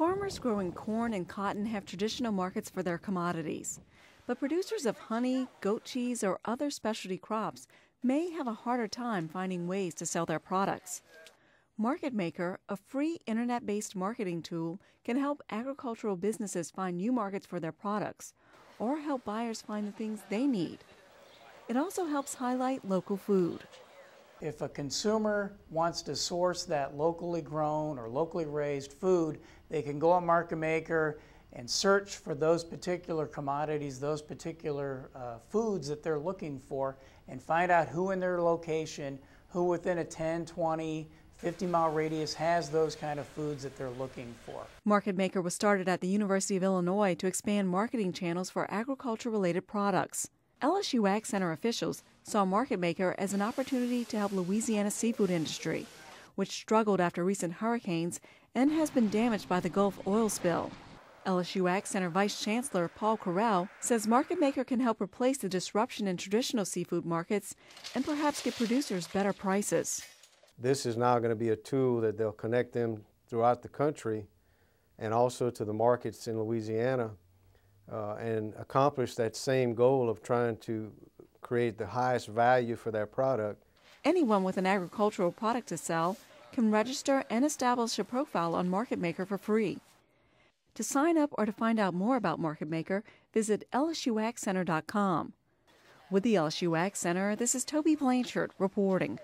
Farmers growing corn and cotton have traditional markets for their commodities, but producers of honey, goat cheese, or other specialty crops may have a harder time finding ways to sell their products. Market Maker, a free internet based marketing tool, can help agricultural businesses find new markets for their products or help buyers find the things they need. It also helps highlight local food. If a consumer wants to source that locally grown or locally raised food, they can go on Market Maker and search for those particular commodities, those particular uh, foods that they're looking for, and find out who in their location, who within a 10, 20, 50 mile radius has those kind of foods that they're looking for. Market Maker was started at the University of Illinois to expand marketing channels for agriculture related products. LSU Ag Center officials saw Market Maker as an opportunity to help Louisiana's seafood industry, which struggled after recent hurricanes and has been damaged by the Gulf oil spill. LSU Ag Center Vice Chancellor Paul Corral says Market Maker can help replace the disruption in traditional seafood markets and perhaps get producers better prices. This is now going to be a tool that they'll connect them throughout the country and also to the markets in Louisiana uh, and accomplish that same goal of trying to create the highest value for their product. Anyone with an agricultural product to sell can register and establish a profile on Market Maker for free. To sign up or to find out more about Market Maker, visit lsuagcenter.com. With the LSU Ag Center, this is Toby Blanchard reporting.